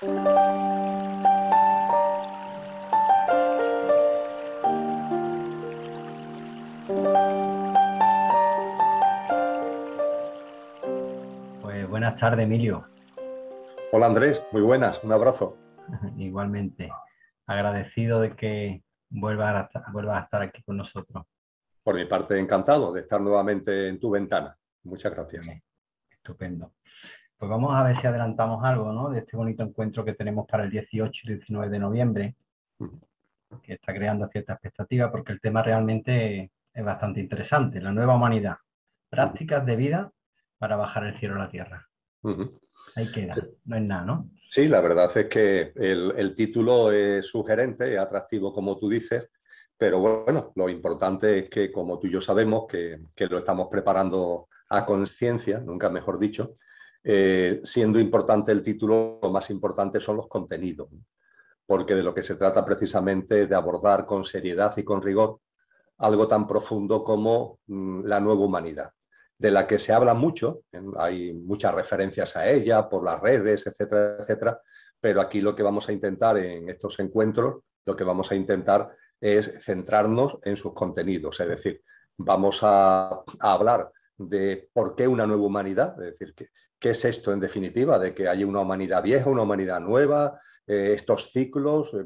Pues buenas tardes, Emilio. Hola, Andrés. Muy buenas. Un abrazo. Igualmente. Agradecido de que vuelvas a, estar, aquí con nosotros. Por mi parte, encantado de estar nuevamente en tu ventana. Muchas gracias. Estupendo. Pues vamos a ver si adelantamos algo, De este bonito encuentro que tenemos para el 18 y 19 de noviembre, mm. que está creando cierta expectativa porque el tema realmente es bastante interesante. La nueva humanidad, prácticas de vida para bajar el cielo a la tierra. Ahí queda, no es nada, ¿no? Sí, la verdad es que el, título es sugerente, es atractivo, como tú dices, pero bueno, lo importante es que, como tú y yo sabemos, que lo estamos preparando a conciencia, nunca mejor dicho, eh, siendo importante el título, lo más importante son los contenidos, porque de lo que se trata precisamente de abordar con seriedad y con rigor algo tan profundo como mm, la nueva humanidad, de la que se habla mucho, ¿eh? hay muchas referencias a ella por las redes, etcétera, etcétera, pero aquí lo que vamos a intentar en estos encuentros, lo que vamos a intentar es centrarnos en sus contenidos, es decir, vamos a, a hablar de por qué una nueva humanidad, es decir, que, ¿Qué es esto en definitiva? De que hay una humanidad vieja, una humanidad nueva, eh, estos ciclos, eh,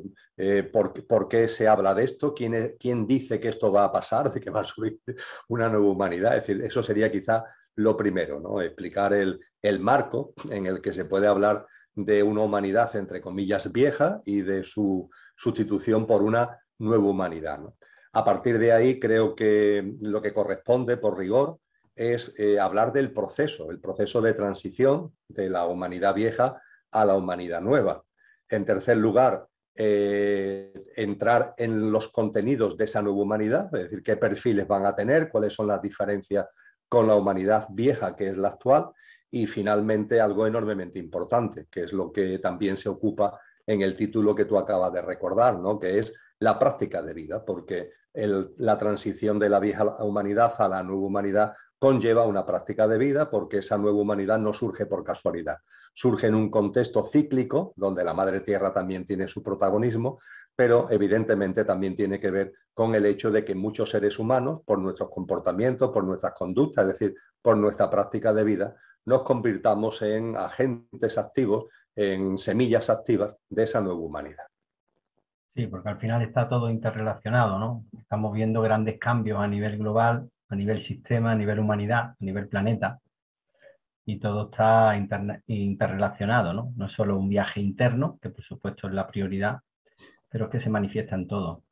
eh, por, qué se habla de esto? ¿Quién, dice que esto va a pasar, de que va a subir una nueva humanidad? Es decir, eso sería quizá lo primero, explicar el, marco en el que se puede hablar de una humanidad, entre comillas, vieja y de su sustitución por una nueva humanidad. A partir de ahí, creo que lo que corresponde por rigor es eh, hablar del proceso, el proceso de transición de la humanidad vieja a la humanidad nueva. En tercer lugar, eh, entrar en los contenidos de esa nueva humanidad, es decir, qué perfiles van a tener, cuáles son las diferencias con la humanidad vieja que es la actual y finalmente algo enormemente importante, que es lo que también se ocupa en el título que tú acabas de recordar, ¿no? que es la práctica de vida, porque la transición de la vieja humanidad a la nueva humanidad conlleva una práctica de vida porque esa nueva humanidad no surge por casualidad, surge en un contexto cíclico donde la madre tierra también tiene su protagonismo, pero evidentemente también tiene que ver con el hecho de que muchos seres humanos, por nuestros comportamientos, por nuestras conductas, es decir, por nuestra práctica de vida, nos convirtamos en agentes activos, en semillas activas de esa nueva humanidad. Sí, porque al final está todo interrelacionado, ¿no? Estamos viendo grandes cambios a nivel global a nivel sistema, a nivel humanidad, a nivel planeta, y todo está interrelacionado, ¿no? No es solo un viaje interno, que por supuesto es la prioridad, pero es que se manifiesta en todo.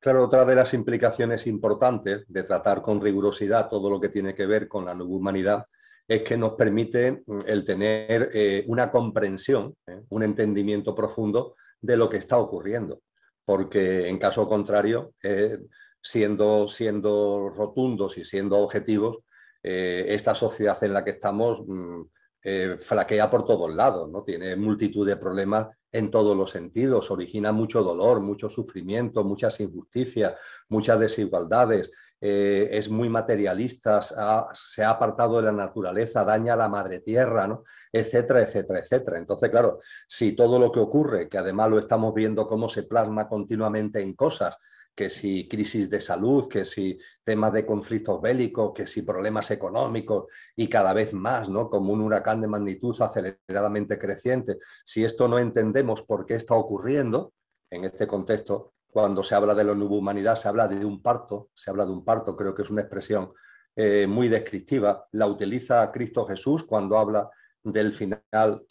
Claro, otra de las implicaciones importantes de tratar con rigurosidad todo lo que tiene que ver con la humanidad es que nos permite mm, el tener eh, una comprensión, ¿eh? un entendimiento profundo de lo que está ocurriendo, porque en caso contrario eh, siendo, siendo rotundos y siendo objetivos, eh, esta sociedad en la que estamos mm, eh, flaquea por todos lados, ¿no? tiene multitud de problemas en todos los sentidos, origina mucho dolor, mucho sufrimiento, muchas injusticias, muchas desigualdades, eh, es muy materialista, se ha apartado de la naturaleza, daña a la madre tierra, ¿no? etcétera, etcétera, etcétera. Entonces, claro, si todo lo que ocurre, que además lo estamos viendo cómo se plasma continuamente en cosas, que si crisis de salud, que si temas de conflictos bélicos, que si problemas económicos y cada vez más, ¿no? Como un huracán de magnitud aceleradamente creciente. Si esto no entendemos por qué está ocurriendo en este contexto, cuando se habla de la nueva humanidad, se habla de un parto, se habla de un parto, creo que es una expresión eh, muy descriptiva, la utiliza Cristo Jesús cuando habla del final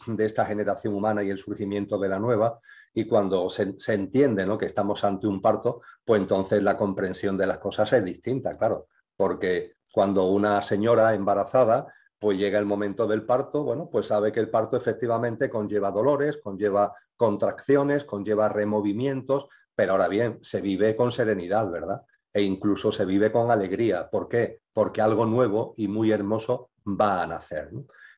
de esta generación humana y el surgimiento de la nueva, y cuando se, entiende que estamos ante un parto, pues entonces la comprensión de las cosas es distinta, claro, porque cuando una señora embarazada pues llega el momento del parto, bueno, pues sabe que el parto efectivamente conlleva dolores, conlleva contracciones, conlleva removimientos, pero ahora bien, se vive con serenidad, ¿verdad? E incluso se vive con alegría. ¿Por qué? Porque algo nuevo y muy hermoso va a nacer.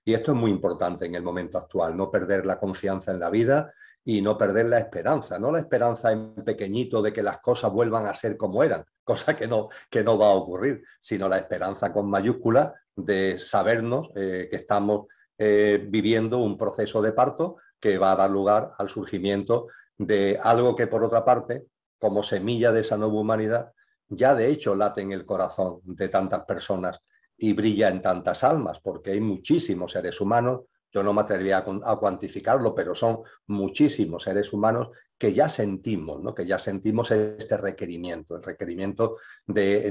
Y esto es muy importante en el momento actual, no perder la confianza en la vida y no perder la esperanza, no la esperanza en pequeñito de que las cosas vuelvan a ser como eran, cosa que no, que no va a ocurrir, sino la esperanza con mayúscula de sabernos eh, que estamos eh, viviendo un proceso de parto que va a dar lugar al surgimiento de algo que, por otra parte, como semilla de esa nueva humanidad, ya de hecho late en el corazón de tantas personas y brilla en tantas almas, porque hay muchísimos seres humanos yo no me atrevería a, cuantificarlo, pero son muchísimos seres humanos que ya sentimos, ¿no? que ya sentimos este requerimiento, el requerimiento de,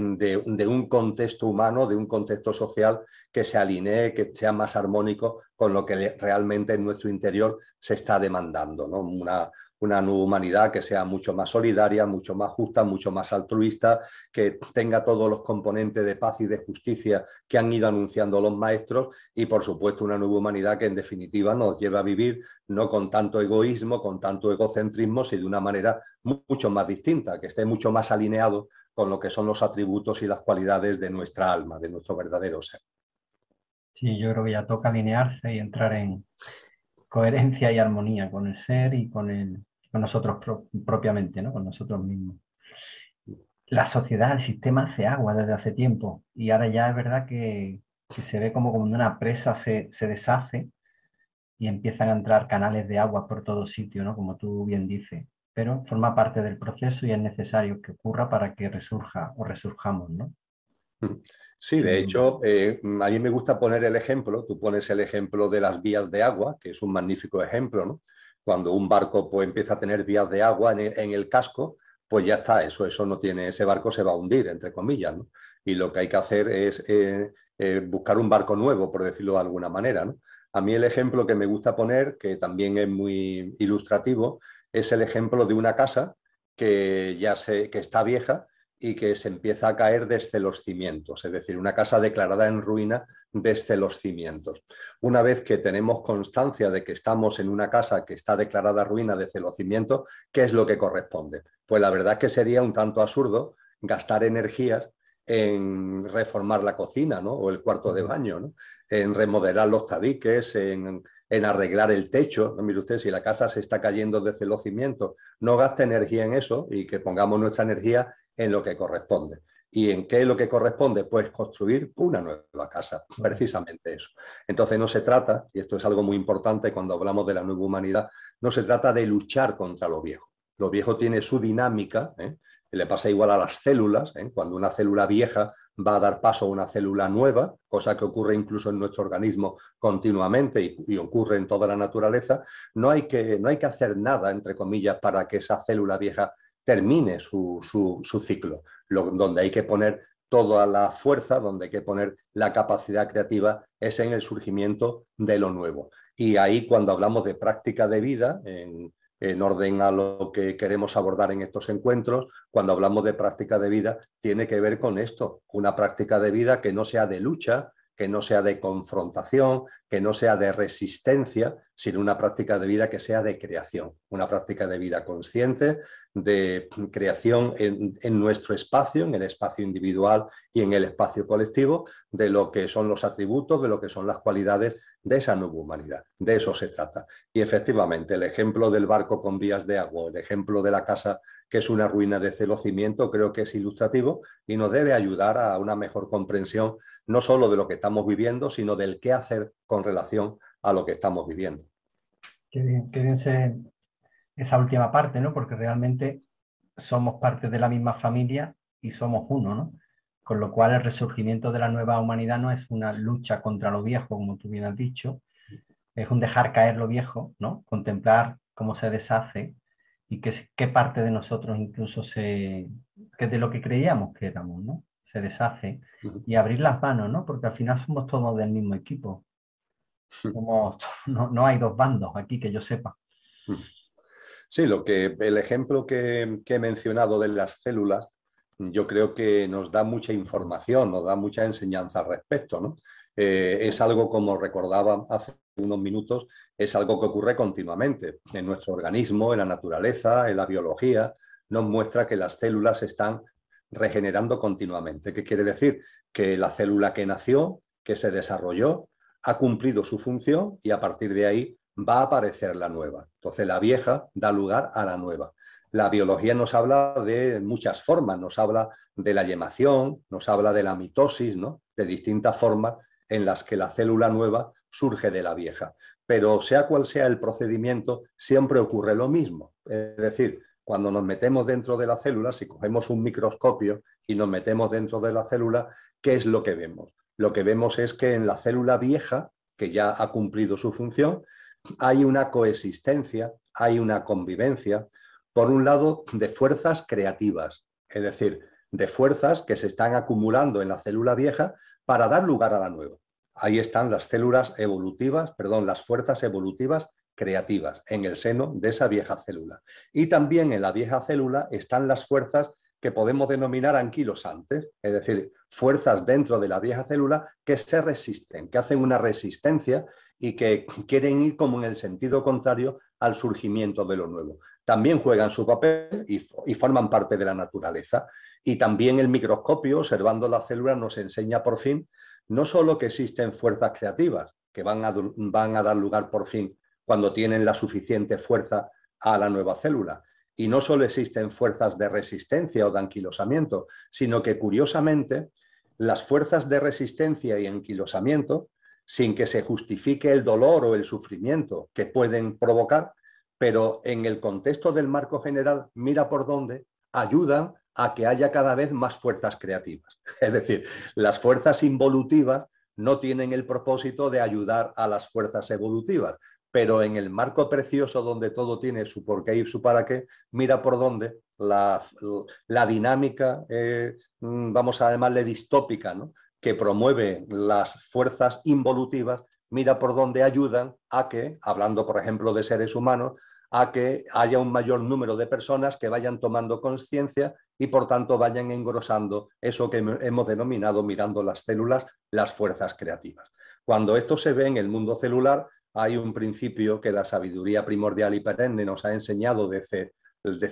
un contexto humano, de un contexto social que se alinee, que sea más armónico con lo que realmente en nuestro interior se está demandando. ¿no? Una, una nueva humanidad que sea mucho más solidaria, mucho más justa, mucho más altruista, que tenga todos los componentes de paz y de justicia que han ido anunciando los maestros y, por supuesto, una nueva humanidad que, en definitiva, nos lleve a vivir no con tanto egoísmo, con tanto egocentrismo, sino de una manera mucho más distinta, que esté mucho más alineado con lo que son los atributos y las cualidades de nuestra alma, de nuestro verdadero ser. Sí, yo creo que ya toca alinearse y entrar en coherencia y armonía con el ser y con el, con nosotros propiamente, ¿no? con nosotros mismos. La sociedad, el sistema hace agua desde hace tiempo y ahora ya es verdad que, se ve como cuando una presa se, deshace y empiezan a entrar canales de agua por todo sitio, ¿no? como tú bien dices, pero forma parte del proceso y es necesario que ocurra para que resurja o resurjamos. ¿no? Sí, de hecho, eh, a mí me gusta poner el ejemplo, tú pones el ejemplo de las vías de agua, que es un magnífico ejemplo, ¿no? cuando un barco pues, empieza a tener vías de agua en el, casco, pues ya está, eso, eso no tiene, ese barco se va a hundir, entre comillas, Y lo que hay que hacer es eh, eh, buscar un barco nuevo, por decirlo de alguna manera, A mí el ejemplo que me gusta poner, que también es muy ilustrativo, es el ejemplo de una casa que ya se, que está vieja, y que se empieza a caer desde los cimientos, es decir, una casa declarada en ruina desde los cimientos. Una vez que tenemos constancia de que estamos en una casa que está declarada ruina desde los cimientos, ¿qué es lo que corresponde? Pues la verdad que sería un tanto absurdo gastar energías en reformar la cocina ¿no? o el cuarto de baño, en remodelar los tabiques, en, en arreglar el techo. Mire usted, si la casa se está cayendo desde los cimientos, no gaste energía en eso y que pongamos nuestra energía en lo que corresponde. ¿Y en qué es lo que corresponde? Pues construir una nueva casa, precisamente eso. Entonces no se trata, y esto es algo muy importante cuando hablamos de la nueva humanidad, no se trata de luchar contra lo viejo. Lo viejo tiene su dinámica, ¿eh? le pasa igual a las células, ¿eh? cuando una célula vieja va a dar paso a una célula nueva, cosa que ocurre incluso en nuestro organismo continuamente y, y ocurre en toda la naturaleza, no hay, que, no hay que hacer nada, entre comillas, para que esa célula vieja termine su, ciclo, donde hay que poner toda la fuerza, donde hay que poner la capacidad creativa, es en el surgimiento de lo nuevo. Y ahí cuando hablamos de práctica de vida, en orden a lo que queremos abordar en estos encuentros, cuando hablamos de práctica de vida, tiene que ver con esto, una práctica de vida que no sea de lucha, que no sea de confrontación, que no sea de resistencia, sino una práctica de vida que sea de creación, una práctica de vida consciente, de creación en, nuestro espacio, en el espacio individual y en el espacio colectivo, de lo que son los atributos, de lo que son las cualidades de esa nueva humanidad. De eso se trata. Y efectivamente, el ejemplo del barco con vías de agua, el ejemplo de la casa que es una ruina de celocimiento, creo que es ilustrativo y nos debe ayudar a una mejor comprensión no solo de lo que estamos viviendo, sino del qué hacer con relación a lo que estamos viviendo. Qué bien, esa última parte, ¿no? Porque realmente somos parte de la misma familia y somos uno, Con lo cual el resurgimiento de la nueva humanidad no es una lucha contra lo viejo, como tú bien has dicho, es un dejar caer lo viejo, ¿no? Contemplar cómo se deshace y qué, qué parte de nosotros incluso se, que de lo que creíamos que éramos, ¿no? Se deshace y abrir las manos, ¿no? Porque al final somos todos del mismo equipo, no, hay dos bandos aquí que yo sepa. Sí, lo que, el ejemplo que, he mencionado de las células, yo creo que nos da mucha información, nos da mucha enseñanza al respecto. Eh, es algo, como recordaba hace unos minutos, es algo que ocurre continuamente en nuestro organismo, en la naturaleza, en la biología, nos muestra que las células están regenerando continuamente. ¿Qué quiere decir? Que la célula que nació, que se desarrolló, ha cumplido su función y a partir de ahí va a aparecer la nueva. Entonces la vieja da lugar a la nueva. La biología nos habla de muchas formas, nos habla de la yemación, nos habla de la mitosis, ¿no? de distintas formas en las que la célula nueva surge de la vieja. Pero sea cual sea el procedimiento, siempre ocurre lo mismo. Es decir, cuando nos metemos dentro de la célula, si cogemos un microscopio y nos metemos dentro de la célula, ¿qué es lo que vemos? lo que vemos es que en la célula vieja, que ya ha cumplido su función, hay una coexistencia, hay una convivencia, por un lado, de fuerzas creativas, es decir, de fuerzas que se están acumulando en la célula vieja para dar lugar a la nueva. Ahí están las células evolutivas, perdón, las fuerzas evolutivas creativas en el seno de esa vieja célula. Y también en la vieja célula están las fuerzas que podemos denominar anquilosantes, es decir, fuerzas dentro de la vieja célula que se resisten, que hacen una resistencia y que quieren ir como en el sentido contrario al surgimiento de lo nuevo. También juegan su papel y, forman parte de la naturaleza. Y también el microscopio, observando la célula nos enseña por fin no solo que existen fuerzas creativas, que van a dar lugar por fin cuando tienen la suficiente fuerza a la nueva célula, y no solo existen fuerzas de resistencia o de anquilosamiento, sino que curiosamente las fuerzas de resistencia y anquilosamiento, sin que se justifique el dolor o el sufrimiento que pueden provocar, pero en el contexto del marco general, mira por dónde, ayudan a que haya cada vez más fuerzas creativas. Es decir, las fuerzas involutivas no tienen el propósito de ayudar a las fuerzas evolutivas, pero en el marco precioso donde todo tiene su porqué y su para qué, mira por dónde la, dinámica, eh, mm, vamos a llamarle distópica, que promueve las fuerzas involutivas, mira por dónde ayudan a que, hablando por ejemplo de seres humanos, a que haya un mayor número de personas que vayan tomando conciencia y por tanto vayan engrosando eso que hemos denominado mirando las células, las fuerzas creativas. Cuando esto se ve en el mundo celular, hay un principio que la sabiduría primordial y perenne nos ha enseñado desde,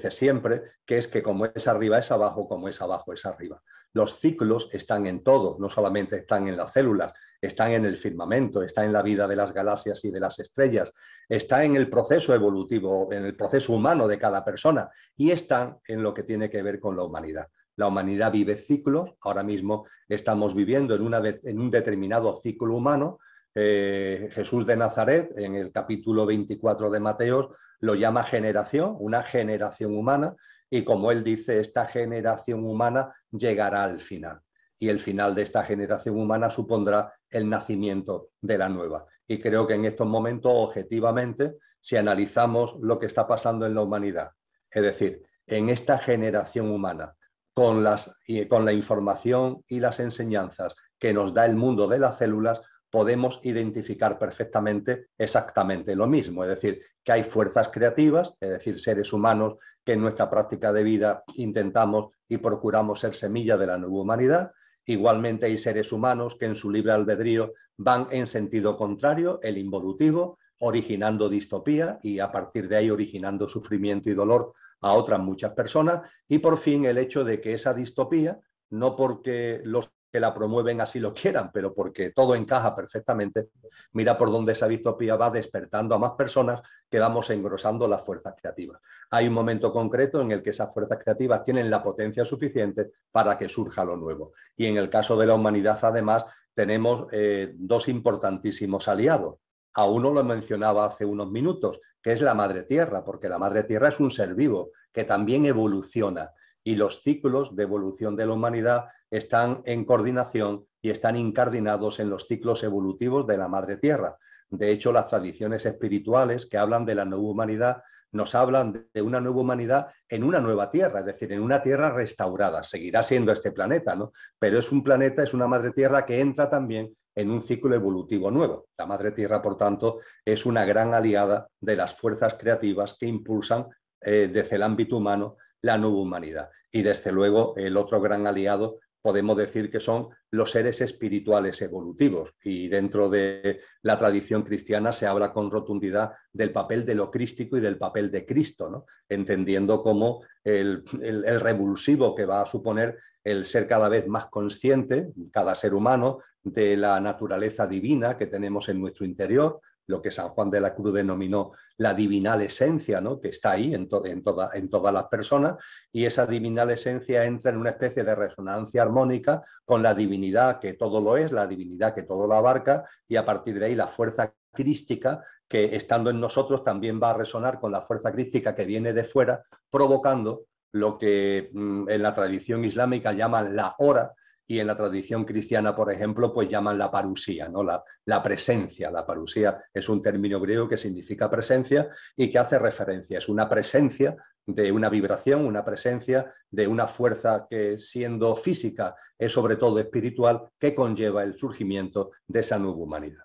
siempre, que es que como es arriba es abajo, como es abajo es arriba. Los ciclos están en todo, no solamente están en las células, están en el firmamento, están en la vida de las galaxias y de las estrellas, están en el proceso evolutivo, en el proceso humano de cada persona y están en lo que tiene que ver con la humanidad. La humanidad vive ciclos, ahora mismo estamos viviendo en, en un determinado ciclo humano eh, Jesús de Nazaret, en el capítulo 24 de Mateos, lo llama generación, una generación humana, y como él dice, esta generación humana llegará al final. Y el final de esta generación humana supondrá el nacimiento de la nueva. Y creo que en estos momentos, objetivamente, si analizamos lo que está pasando en la humanidad, es decir, en esta generación humana, con, las, con la información y las enseñanzas que nos da el mundo de las células, podemos identificar perfectamente exactamente lo mismo, es decir, que hay fuerzas creativas, es decir, seres humanos que en nuestra práctica de vida intentamos y procuramos ser semilla de la nueva humanidad, Igualmente hay seres humanos que en su libre albedrío van en sentido contrario, el involutivo, originando distopía y a partir de ahí originando sufrimiento y dolor a otras muchas personas. Y por fin el hecho de que esa distopía no porque los que la promueven así lo quieran, pero porque todo encaja perfectamente, mira por dónde esa distopía va despertando a más personas que vamos engrosando las fuerzas creativas. Hay un momento concreto en el que esas fuerzas creativas tienen la potencia suficiente para que surja lo nuevo. Y en el caso de la humanidad, además, tenemos eh, dos importantísimos aliados. A uno lo mencionaba hace unos minutos, que es la Madre Tierra, porque la Madre Tierra es un ser vivo que también evoluciona y los ciclos de evolución de la humanidad están en coordinación y están incardinados en los ciclos evolutivos de la Madre Tierra. De hecho, las tradiciones espirituales que hablan de la nueva humanidad nos hablan de una nueva humanidad en una nueva tierra, es decir, en una tierra restaurada. Seguirá siendo este planeta, ¿no? Pero es un planeta, es una madre tierra que entra también en un ciclo evolutivo nuevo. La madre tierra, por tanto, es una gran aliada de las fuerzas creativas que impulsan eh, desde el ámbito humano la nueva humanidad. Y desde luego el otro gran aliado podemos decir que son los seres espirituales evolutivos. Y dentro de la tradición cristiana se habla con rotundidad del papel de lo crístico y del papel de Cristo, ¿no? entendiendo como el, el, el, revulsivo que va a suponer el ser cada vez más consciente, cada ser humano, de la naturaleza divina que tenemos en nuestro interior, lo que San Juan de la Cruz denominó la divinal esencia, ¿no? que está ahí en, en, en todas las personas, y esa divinal esencia entra en una especie de resonancia armónica con la divinidad que todo lo es, la divinidad que todo lo abarca, y a partir de ahí la fuerza crística que estando en nosotros también va a resonar con la fuerza crística que viene de fuera, provocando lo que mm, en la tradición islámica llaman la hora, y en la tradición cristiana, por ejemplo, pues llaman la parusía, ¿no? La, la, presencia. La parusía es un término griego que significa presencia y que hace referencia. Es una presencia de una vibración, una presencia de una fuerza que siendo física es sobre todo espiritual que conlleva el surgimiento de esa nueva humanidad.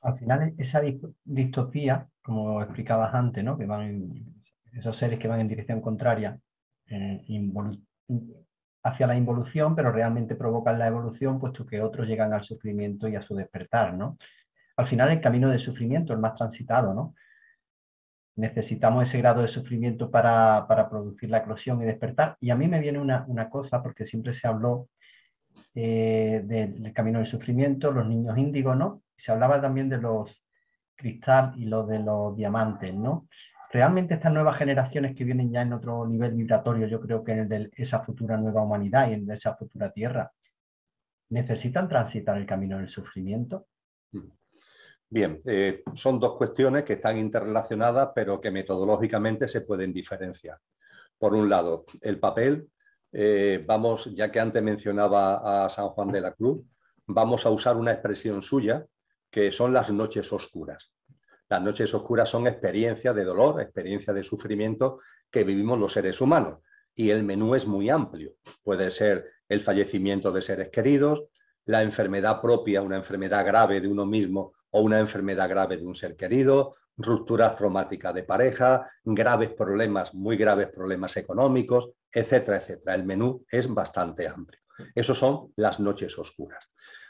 Al final, esa distopía, como explicabas antes, que van esos seres que van en dirección contraria, eh, hacia la involución, pero realmente provocan la evolución, puesto que otros llegan al sufrimiento y a su despertar, ¿no? Al final el camino del sufrimiento, el más transitado, ¿no? Necesitamos ese grado de sufrimiento para, producir la eclosión y despertar. Y a mí me viene una, cosa, porque siempre se habló eh, del camino del sufrimiento, los niños índigos, ¿no? Se hablaba también de los cristal y los de los diamantes, ¿no? realmente estas nuevas generaciones que vienen ya en otro nivel migratorio, yo creo que en el de esa futura nueva humanidad y en esa futura tierra, necesitan transitar el camino del sufrimiento. Bien, eh, son dos cuestiones que están interrelacionadas, pero que metodológicamente se pueden diferenciar. Por un lado, el papel, eh, vamos, ya que antes mencionaba a San Juan de la Cruz, vamos a usar una expresión suya, que son las noches oscuras. Las noches oscuras son experiencias de dolor, experiencias de sufrimiento que vivimos los seres humanos. Y el menú es muy amplio. Puede ser el fallecimiento de seres queridos, la enfermedad propia, una enfermedad grave de uno mismo o una enfermedad grave de un ser querido, rupturas traumáticas de pareja, graves problemas, muy graves problemas económicos, etcétera, etcétera. El menú es bastante amplio. Esos son las noches oscuras.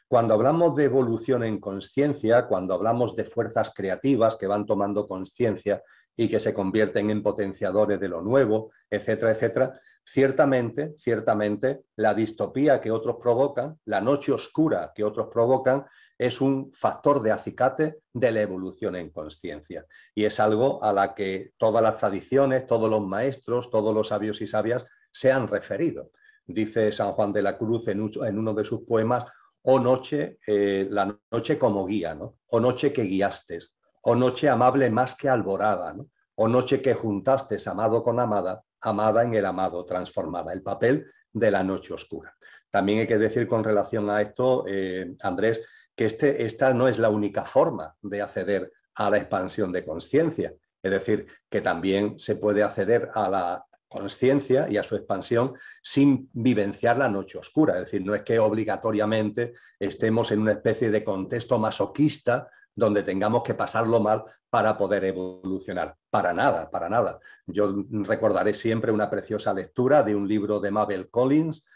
Cuando hablamos de evolución en conciencia, cuando hablamos de fuerzas creativas que van tomando conciencia y que se convierten en potenciadores de lo nuevo, etcétera, etcétera, ciertamente, ciertamente, la distopía que otros provocan, la noche oscura que otros provocan, es un factor de acicate de la evolución en conciencia. Y es algo a la que todas las tradiciones, todos los maestros, todos los sabios y sabias se han referido. Dice San Juan de la Cruz en uno de sus poemas, o noche, eh, la noche como guía, ¿no? O noche que guiaste, o noche amable más que alborada, O noche que juntaste amado con amada, amada en el amado, transformada, el papel de la noche oscura. También hay que decir con relación a esto, eh, Andrés, que este, esta no es la única forma de acceder a la expansión de conciencia. Es decir, que también se puede acceder a la conciencia y a su expansión sin vivenciar la noche oscura. Es decir, no es que obligatoriamente estemos en una especie de contexto masoquista donde tengamos que pasarlo mal para poder evolucionar. Para nada, para nada. Yo recordaré siempre una preciosa lectura de un libro de Mabel Collins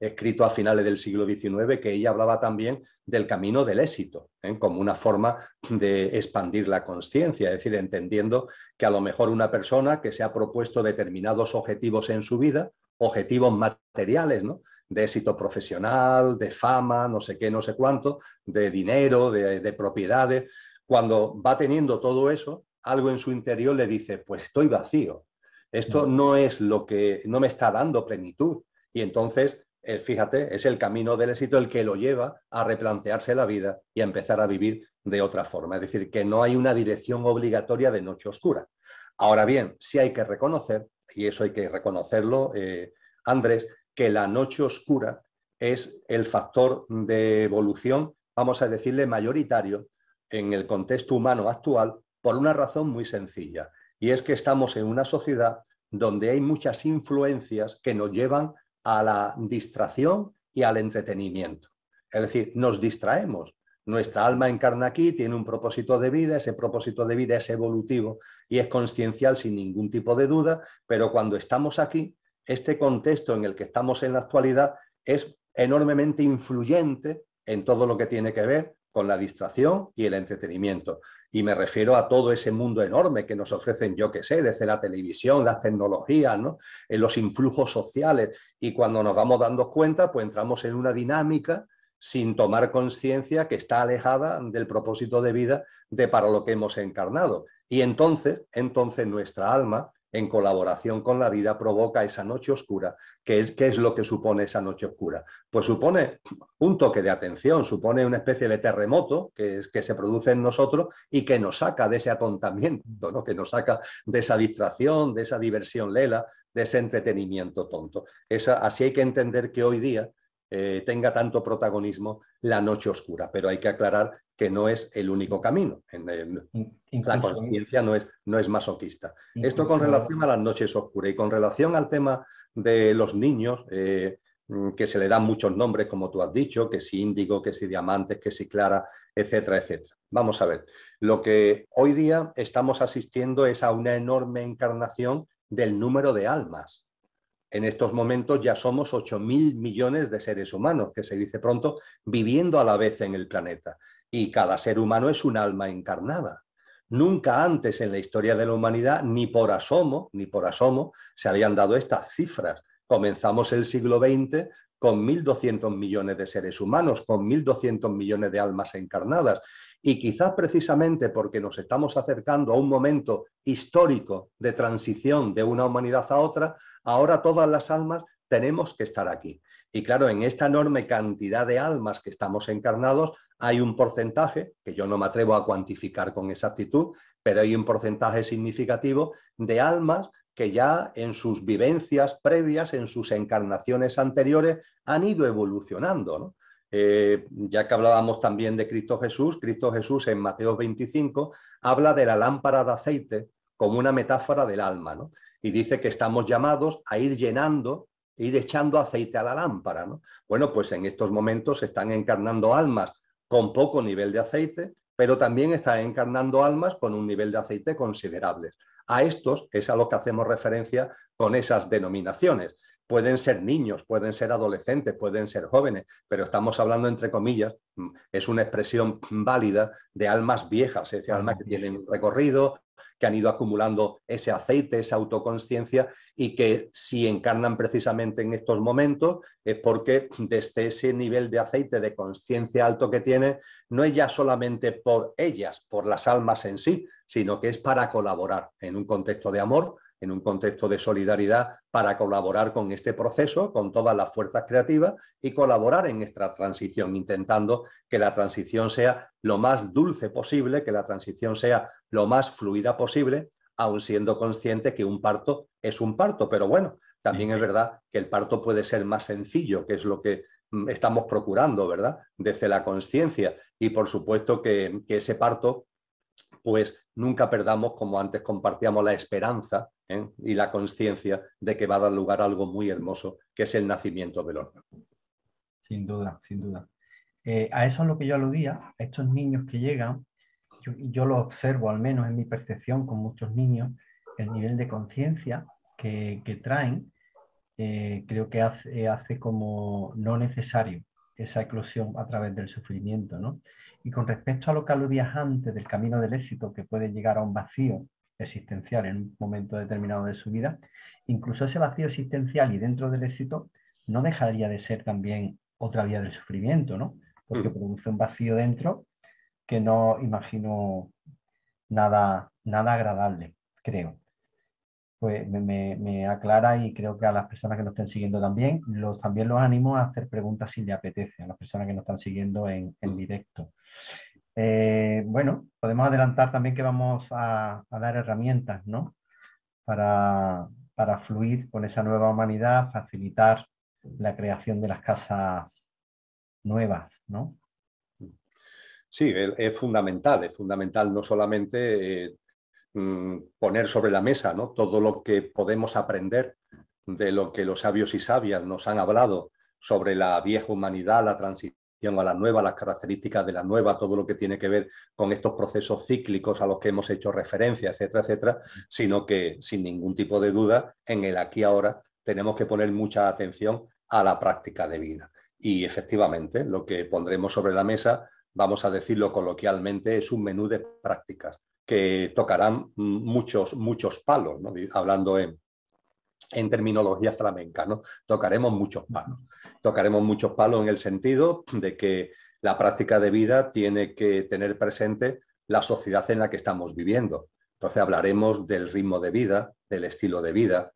escrito a finales del siglo XIX, que ella hablaba también del camino del éxito, ¿eh? como una forma de expandir la conciencia, es decir, entendiendo que a lo mejor una persona que se ha propuesto determinados objetivos en su vida, objetivos materiales, de éxito profesional, de fama, no sé qué, no sé cuánto, de dinero, de, de propiedades, cuando va teniendo todo eso, algo en su interior le dice, pues estoy vacío, esto mm. no es lo que no me está dando plenitud. Y entonces eh, fíjate, es el camino del éxito el que lo lleva a replantearse la vida y a empezar a vivir de otra forma. Es decir, que no hay una dirección obligatoria de noche oscura. Ahora bien, sí hay que reconocer, y eso hay que reconocerlo, eh, Andrés, que la noche oscura es el factor de evolución, vamos a decirle, mayoritario en el contexto humano actual por una razón muy sencilla, y es que estamos en una sociedad donde hay muchas influencias que nos llevan a la distracción y al entretenimiento. Es decir, nos distraemos. Nuestra alma encarna aquí, tiene un propósito de vida, ese propósito de vida es evolutivo y es conciencial sin ningún tipo de duda, pero cuando estamos aquí, este contexto en el que estamos en la actualidad es enormemente influyente en todo lo que tiene que ver con la distracción y el entretenimiento. Y me refiero a todo ese mundo enorme que nos ofrecen, yo qué sé, desde la televisión, las tecnologías, eh, los influjos sociales. Y cuando nos vamos dando cuenta, pues entramos en una dinámica sin tomar conciencia que está alejada del propósito de vida de para lo que hemos encarnado. Y entonces, entonces nuestra alma en colaboración con la vida, provoca esa noche oscura. ¿Qué es, lo que supone esa noche oscura? Pues supone un toque de atención, supone una especie de terremoto que, es, que se produce en nosotros y que nos saca de ese atontamiento, ¿no? que nos saca de esa distracción, de esa diversión lela, de ese entretenimiento tonto. así hay que entender que hoy día eh, tenga tanto protagonismo la noche oscura, pero hay que aclarar que no es el único camino. En, la conciencia no es, no es masoquista. Esto con relación a las noches oscuras y con relación al tema de los niños, eh, mm, que se le dan muchos nombres, como tú has dicho, que si índigo, que si diamantes, que si clara, etcétera, etcétera. Vamos a ver, lo que hoy día estamos asistiendo es a una enorme encarnación del número de almas en estos momentos ya somos 8.000 millones de seres humanos, que se dice pronto, viviendo a la vez en el planeta. Y cada ser humano es un alma encarnada. Nunca antes en la historia de la humanidad, ni por asomo, ni por asomo, se habían dado estas cifras. Comenzamos el siglo XX con 1.200 millones de seres humanos, con 1.200 millones de almas encarnadas. Y quizás precisamente porque nos estamos acercando a un momento histórico de transición de una humanidad a otra, ahora todas las almas tenemos que estar aquí. Y claro, en esta enorme cantidad de almas que estamos encarnados, hay un porcentaje, que yo no me atrevo a cuantificar con exactitud, pero hay un porcentaje significativo de almas que ya en sus vivencias previas, en sus encarnaciones anteriores, han ido evolucionando. Eh, ya que hablábamos también de Cristo Jesús, Cristo Jesús en Mateo 25 habla de la lámpara de aceite como una metáfora del alma. ¿no? y dice que estamos llamados a ir llenando, ir echando aceite a la lámpara. Bueno, pues en estos momentos se están encarnando almas con poco nivel de aceite, pero también están encarnando almas con un nivel de aceite considerable. A estos es a lo que hacemos referencia con esas denominaciones. Pueden ser niños, pueden ser adolescentes, pueden ser jóvenes, pero estamos hablando entre comillas, mm, es una expresión válida de almas viejas, es decir, almas que tienen recorrido, que han ido acumulando ese aceite, esa autoconciencia y que si encarnan precisamente en estos momentos es porque desde ese nivel de aceite de conciencia alto que tiene, no es ya solamente por ellas, por las almas en sí, sino que es para colaborar en un contexto de amor, en un contexto de solidaridad para colaborar con este proceso, con todas las fuerzas creativas y colaborar en esta transición, intentando que la transición sea lo más dulce posible, que la transición sea lo más fluida posible, aun siendo consciente que un parto es un parto. Pero bueno, también es verdad que el parto puede ser más sencillo, que es lo que mm, estamos procurando, ¿verdad? Desde la conciencia. Y por supuesto que, que ese parto, pues nunca perdamos, como antes compartíamos, la esperanza ¿eh? y la conciencia de que va a dar lugar algo muy hermoso, que es el nacimiento del horno Sin duda, sin duda. Eh, a eso es lo que yo aludía, a estos niños que llegan, yo, yo lo observo al menos en mi percepción con muchos niños, el nivel de conciencia que, que, traen, eh, creo que hace, como no necesario esa eclosión a través del sufrimiento. ¿no? Y con respecto a lo que aludías antes del camino del éxito, que puede llegar a un vacío existencial en un momento determinado de su vida, incluso ese vacío existencial y dentro del éxito no dejaría de ser también otra vía del sufrimiento, ¿no? Porque mm. produce un vacío dentro que no imagino nada, nada agradable, creo. Pues me, aclara y creo que a las personas que nos estén siguiendo también, los, también los animo a hacer preguntas si le apetece, a las personas que nos están siguiendo en, en mm. directo. Eh, bueno, podemos adelantar también que vamos a, dar herramientas, ¿no? Para, fluir con esa nueva humanidad, facilitar la creación de las casas nuevas, ¿no? Sí, es fundamental, es fundamental no solamente eh, mm, poner sobre la mesa ¿no? todo lo que podemos aprender de lo que los sabios y sabias nos han hablado sobre la vieja humanidad, la transición a la nueva, las características de la nueva, todo lo que tiene que ver con estos procesos cíclicos a los que hemos hecho referencia, etcétera, etcétera, sino que sin ningún tipo de duda, en el aquí ahora tenemos que poner mucha atención a la práctica de vida. Y efectivamente, lo que pondremos sobre la mesa, vamos a decirlo coloquialmente, es un menú de prácticas que tocarán muchos, muchos palos, hablando en, en terminología flamenca, ¿no? Tocaremos muchos palos. Tocaremos muchos palos en el sentido de que la práctica de vida tiene que tener presente la sociedad en la que estamos viviendo. Entonces hablaremos del ritmo de vida, del estilo de vida,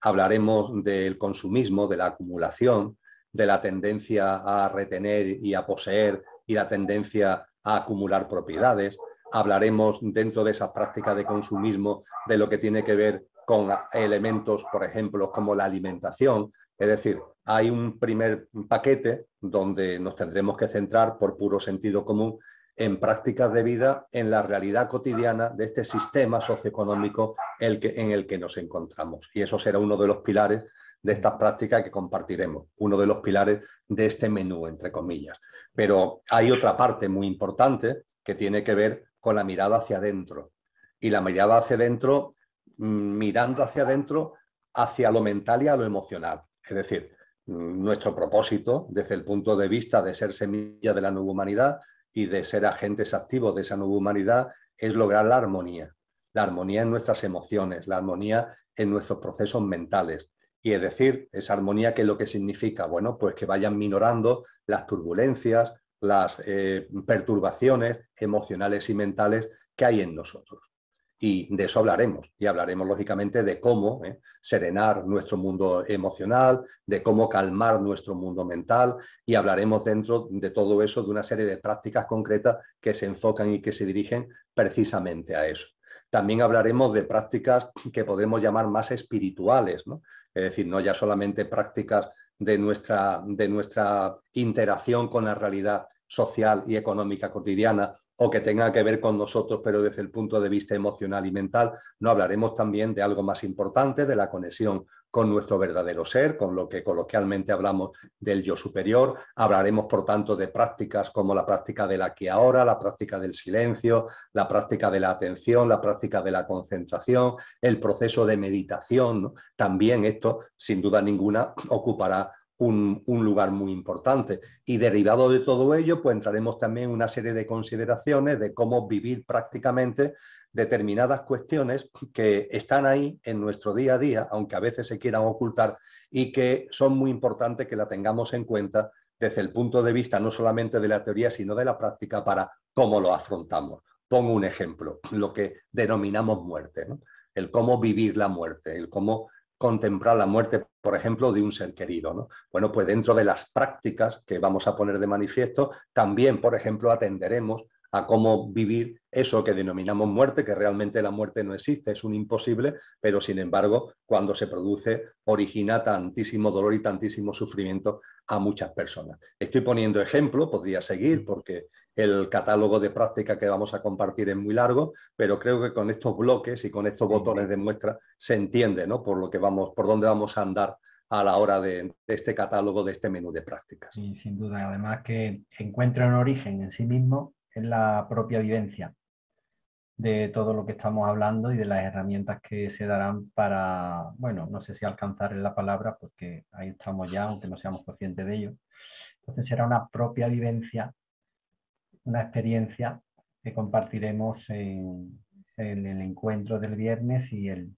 hablaremos del consumismo, de la acumulación, de la tendencia a retener y a poseer y la tendencia a acumular propiedades. Hablaremos dentro de esa práctica de consumismo de lo que tiene que ver con elementos, por ejemplo, como la alimentación. Es decir, hay un primer paquete donde nos tendremos que centrar por puro sentido común en prácticas de vida en la realidad cotidiana de este sistema socioeconómico en el que nos encontramos. Y eso será uno de los pilares de estas prácticas que compartiremos, uno de los pilares de este menú, entre comillas. Pero hay otra parte muy importante que tiene que ver con la mirada hacia adentro. Y la mirada hacia adentro Mm, mirando hacia adentro, hacia lo mental y a lo emocional. Es decir, mm, nuestro propósito desde el punto de vista de ser semilla de la nueva humanidad y de ser agentes activos de esa nueva humanidad es lograr la armonía. La armonía en nuestras emociones, la armonía en nuestros procesos mentales. Y es decir, esa armonía que es lo que significa, bueno, pues que vayan minorando las turbulencias, las eh, perturbaciones emocionales y mentales que hay en nosotros. Y de eso hablaremos. Y hablaremos, lógicamente, de cómo ¿eh? serenar nuestro mundo emocional, de cómo calmar nuestro mundo mental. Y hablaremos dentro de todo eso de una serie de prácticas concretas que se enfocan y que se dirigen precisamente a eso. También hablaremos de prácticas que podemos llamar más espirituales, es decir, no ya solamente prácticas de nuestra, de nuestra interacción con la realidad social y económica cotidiana, o que tenga que ver con nosotros, pero desde el punto de vista emocional y mental, no hablaremos también de algo más importante, de la conexión con nuestro verdadero ser, con lo que coloquialmente hablamos del yo superior. Hablaremos, por tanto, de prácticas como la práctica de la que ahora, la práctica del silencio, la práctica de la atención, la práctica de la concentración, el proceso de meditación. También esto, sin duda ninguna, ocupará un, lugar muy importante. Y derivado de todo ello, pues entraremos también en una serie de consideraciones de cómo vivir prácticamente determinadas cuestiones que están ahí en nuestro día a día, aunque a veces se quieran ocultar, y que son muy importantes que la tengamos en cuenta desde el punto de vista no solamente de la teoría, sino de la práctica para cómo lo afrontamos. Pongo un ejemplo, lo que denominamos muerte, el cómo vivir la muerte, el cómo contemplar la muerte, por ejemplo, de un ser querido. Bueno, pues dentro de las prácticas que vamos a poner de manifiesto, también, por ejemplo, atenderemos a cómo vivir eso que denominamos muerte, que realmente la muerte no existe, es un imposible, pero sin embargo, cuando se produce, origina tantísimo dolor y tantísimo sufrimiento a muchas personas. Estoy poniendo ejemplo, podría seguir mm. porque el catálogo de práctica que vamos a compartir es muy largo, pero creo que con estos bloques y con estos botones de muestra se entiende por, lo que vamos, por dónde vamos a andar a la hora de, este catálogo, de este menú de prácticas. Sí, sin duda, además que encuentra un origen en sí mismo en la propia vivencia de todo lo que estamos hablando y de las herramientas que se darán para, bueno, no sé si alcanzar en la palabra, porque ahí estamos ya, aunque no seamos conscientes de ello. Entonces será una propia vivencia una experiencia que compartiremos en, el encuentro del viernes y el,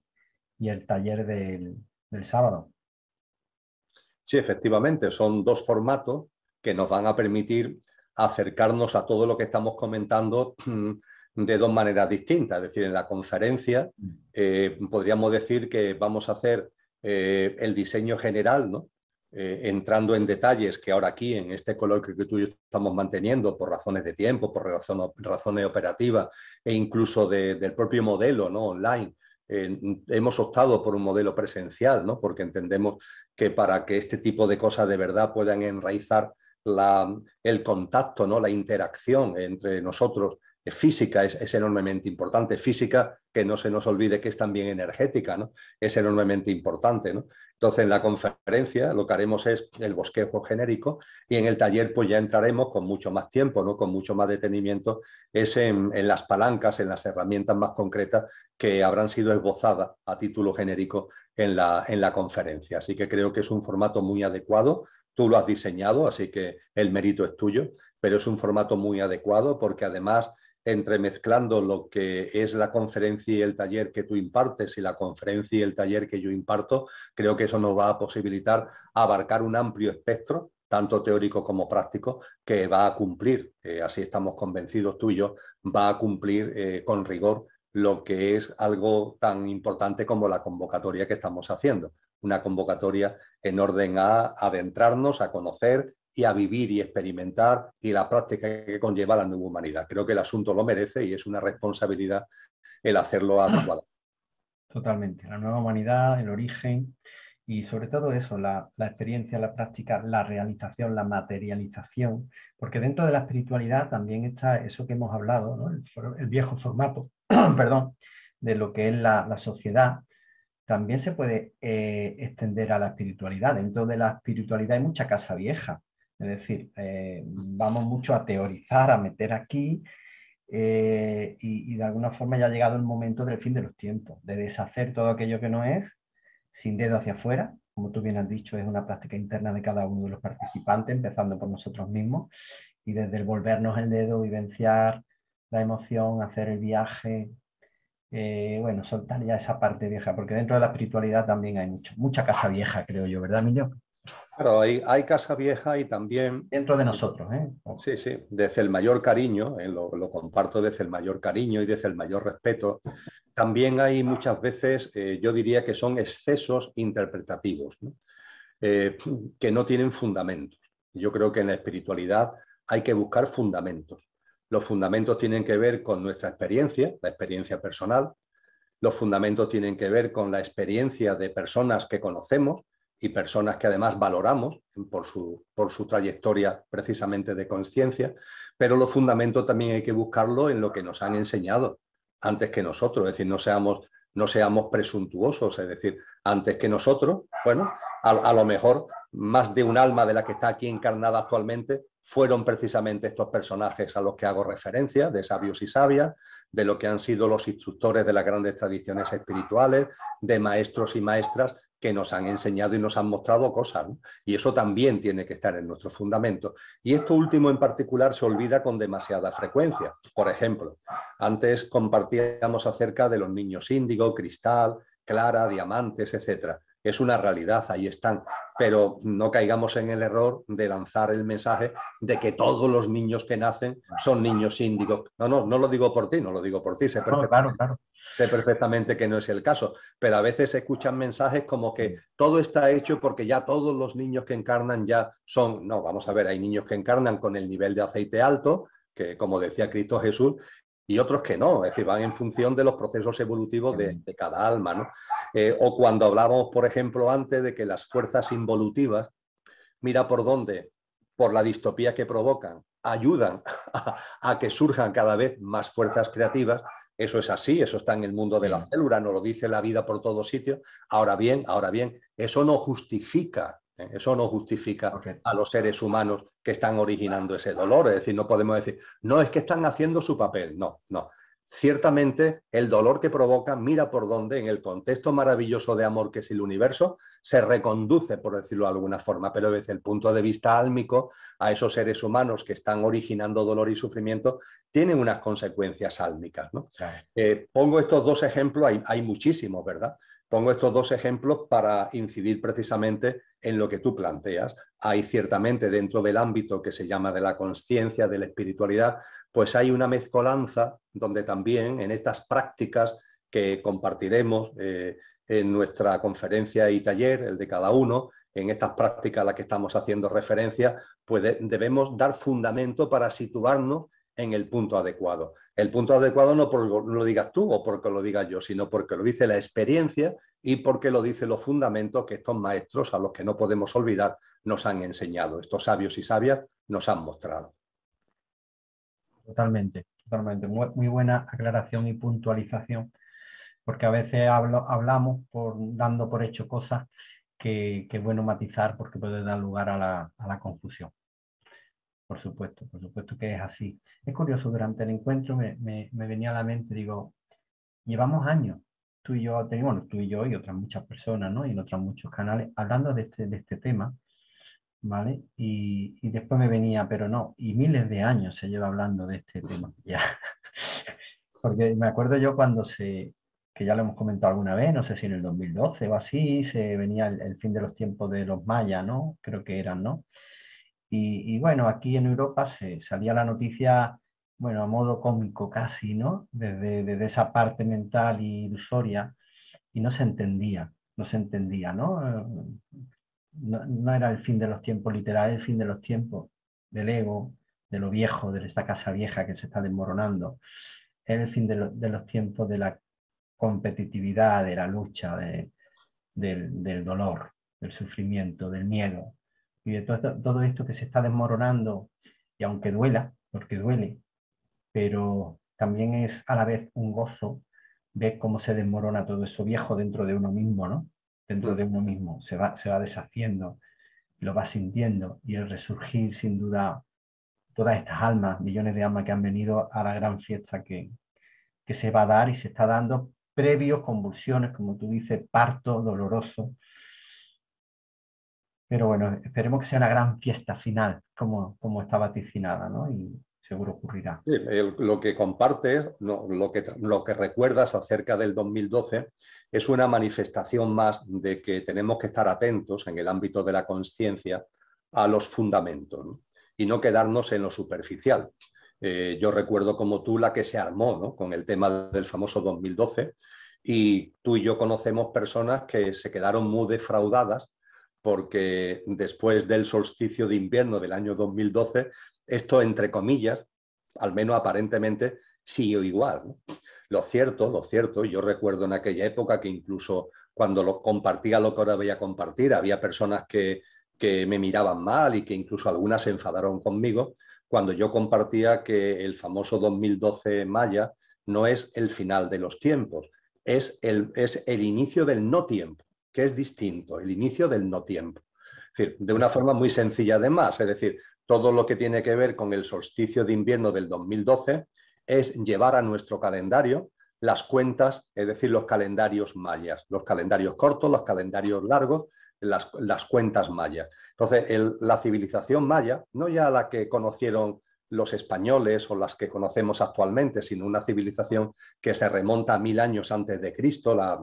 el taller del, sábado. Sí, efectivamente, son dos formatos que nos van a permitir acercarnos a todo lo que estamos comentando de dos maneras distintas. Es decir, en la conferencia mm. eh, podríamos decir que vamos a hacer eh, el diseño general, ¿no? Eh, entrando en detalles que ahora aquí, en este color que tú y yo estamos manteniendo por razones de tiempo, por razones operativas e incluso del propio modelo ¿no? online, eh, hemos optado por un modelo presencial, ¿no? porque entendemos que para que este tipo de cosas de verdad puedan enraizar el contacto, ¿no? la interacción entre nosotros física es, enormemente importante, física que no se nos olvide que es también energética, ¿no? es enormemente importante. ¿no? Entonces, en la conferencia lo que haremos es el bosquejo genérico y en el taller pues ya entraremos con mucho más tiempo, ¿no? con mucho más detenimiento, es en, las palancas, en las herramientas más concretas que habrán sido esbozadas a título genérico en la conferencia. Así que creo que es un formato muy adecuado. Tú lo has diseñado, así que el mérito es tuyo, pero es un formato muy adecuado porque además entremezclando lo que es la conferencia y el taller que tú impartes y la conferencia y el taller que yo imparto, creo que eso nos va a posibilitar abarcar un amplio espectro, tanto teórico como práctico, que va a cumplir, eh, así estamos convencidos tú y yo, va a cumplir eh, con rigor lo que es algo tan importante como la convocatoria que estamos haciendo. Una convocatoria en orden a adentrarnos, a conocer, y a vivir y experimentar y la práctica que conlleva la nueva humanidad. Creo que el asunto lo merece y es una responsabilidad el hacerlo adecuado. Totalmente, la nueva humanidad, el origen y sobre todo eso, la, experiencia, la práctica, la realización, la materialización, porque dentro de la espiritualidad también está eso que hemos hablado, el, viejo formato, perdón, de lo que es la, sociedad, también se puede eh, extender a la espiritualidad. Dentro de la espiritualidad hay mucha casa vieja, es decir, eh, vamos mucho a teorizar, a meter aquí, eh, y, de alguna forma ya ha llegado el momento del fin de los tiempos, de deshacer todo aquello que no es, sin dedo hacia afuera, como tú bien has dicho, es una práctica interna de cada uno de los participantes, empezando por nosotros mismos, y desde el volvernos el dedo, vivenciar la emoción, hacer el viaje, eh, bueno, soltar ya esa parte vieja, porque dentro de la espiritualidad también hay mucho, mucha casa vieja, creo yo, ¿verdad, yo? Claro, hay, Casa Vieja y también... Dentro de nosotros, ¿eh? oh. Sí, sí, desde el mayor cariño, eh, lo, comparto desde el mayor cariño y desde el mayor respeto. También hay muchas veces, eh, yo diría que son excesos interpretativos, que no tienen fundamentos. Yo creo que en la espiritualidad hay que buscar fundamentos. Los fundamentos tienen que ver con nuestra experiencia, la experiencia personal. Los fundamentos tienen que ver con la experiencia de personas que conocemos, y personas que además valoramos por su, por su trayectoria precisamente de conciencia, pero lo fundamento también hay que buscarlo en lo que nos han enseñado antes que nosotros, es decir, no seamos, no seamos presuntuosos, es decir, antes que nosotros, bueno, a lo mejor más de un alma de la que está aquí encarnada actualmente fueron precisamente estos personajes a los que hago referencia, de sabios y sabias, de lo que han sido los instructores de las grandes tradiciones espirituales, de maestros y maestras que nos han enseñado y nos han mostrado cosas. Y eso también tiene que estar en nuestro fundamento. Y esto último en particular se olvida con demasiada frecuencia. Por ejemplo, antes compartíamos acerca de los niños índigo, cristal, clara, diamantes, etcétera es una realidad, ahí están. Pero no caigamos en el error de lanzar el mensaje de que todos los niños que nacen son niños síndicos. No, no, no lo digo por ti, no lo digo por ti, sé, perfectamente, perfectamente que no es el caso, pero a veces se escuchan mensajes como que todo está hecho porque ya todos los niños que encarnan ya son, no, vamos a ver, hay niños que encarnan con el nivel de aceite alto, que como decía Cristo Jesús, y otros que no, es decir, van en función de los procesos evolutivos de, cada alma. Eh, o cuando hablábamos, por ejemplo, antes de que las fuerzas involutivas, mira por dónde, por la distopía que provocan, ayudan a, que surjan cada vez más fuerzas creativas. Eso es así, eso está en el mundo de la célula, nos lo dice la vida por todo sitio, Ahora bien, ahora bien, eso no justifica ¿eh? Eso no justifica a los seres humanos que están originando ese dolor. Es decir, no podemos decir, no, es que están haciendo su papel. No, no. Ciertamente, el dolor que provoca, mira por dónde, en el contexto maravilloso de amor que es el universo, se reconduce, por decirlo de alguna forma, pero desde el punto de vista álmico, a esos seres humanos que están originando dolor y sufrimiento, tienen unas consecuencias álmicas. ¿no? Eh, pongo estos dos ejemplos, hay, hay muchísimos, ¿verdad? Pongo estos dos ejemplos para incidir precisamente en lo que tú planteas. Hay ciertamente dentro del ámbito que se llama de la conciencia, de la espiritualidad, pues hay una mezcolanza donde también en estas prácticas que compartiremos eh, en nuestra conferencia y taller, el de cada uno, en estas prácticas a las que estamos haciendo referencia, pues debemos dar fundamento para situarnos en el punto adecuado. El punto adecuado no lo digas tú o porque lo diga yo, sino porque lo dice la experiencia y porque lo dice los fundamentos que estos maestros, a los que no podemos olvidar, nos han enseñado, estos sabios y sabias nos han mostrado. Totalmente, totalmente. Muy, buena aclaración y puntualización, porque a veces hablamos por, dando por hecho cosas que, es bueno matizar porque puede dar lugar a la confusión. Por supuesto, por supuesto que es así. Es curioso, durante el encuentro me, venía a la mente, digo, llevamos años, tú y yo, bueno, tú y yo y otras muchas personas, ¿no? Y en otros muchos canales, hablando de este, este tema, ¿vale? Y, después me venía, pero no, y miles de años se lleva hablando de este tema, ya. Porque me acuerdo yo cuando se, que ya lo hemos comentado alguna vez, no sé si en el 2012 o así, se venía el, el fin de los tiempos de los mayas, ¿no? Creo que eran, ¿no? Y, bueno, aquí en Europa se salía la noticia, bueno, a modo cómico casi, ¿no? Desde, esa parte mental y ilusoria, y no se entendía, no se entendía, ¿no? Eh, ¿no? era el fin de los tiempos, literal, el fin de los tiempos, del ego, de lo viejo, de esta casa vieja que se está desmoronando. Era el fin de, los tiempos de la competitividad, de la lucha, del dolor, del sufrimiento, del miedo, y de todo, esto que se está desmoronando, y aunque duela, porque duele, pero también es a la vez un gozo ver cómo se desmorona todo eso viejo dentro de uno mismo, ¿no? Dentro de uno mismo, se va, se deshaciendo, lo va sintiendo y el resurgir sin duda todas estas almas, millones de almas que han venido a la gran fiesta que, que se va a dar y se está dando previos convulsiones, como tú dices, parto doloroso, pero bueno, esperemos que sea una gran fiesta final, como, como está vaticinada, ¿no? Y seguro ocurrirá. lo que compartes, lo, que, lo que recuerdas acerca del 2012, es una manifestación más de que tenemos que estar atentos en el ámbito de la conciencia a los fundamentos y no quedarnos en lo superficial. Eh, yo recuerdo como tú la que se armó ¿no? con el tema del famoso 2012 y tú y yo conocemos personas que se quedaron muy defraudadas porque después del solsticio de invierno del año 2012, esto, entre comillas, al menos aparentemente, siguió igual. Lo cierto, lo cierto, yo recuerdo en aquella época que incluso cuando lo compartía lo que ahora voy a compartir, había personas que, que me miraban mal y que incluso algunas se enfadaron conmigo cuando yo compartía que el famoso 2012 Maya no es el final de los tiempos, es el, es el inicio del no tiempo que es distinto, el inicio del no tiempo. decir, de una forma muy sencilla además, es decir, todo lo que tiene que ver con el solsticio de invierno del 2012 es llevar a nuestro calendario las cuentas, es decir, los calendarios mayas, los calendarios cortos, los calendarios largos, las, cuentas mayas. Entonces, la civilización maya, no ya la que conocieron los españoles o las que conocemos actualmente, sino una civilización que se remonta a mil años antes de Cristo, la,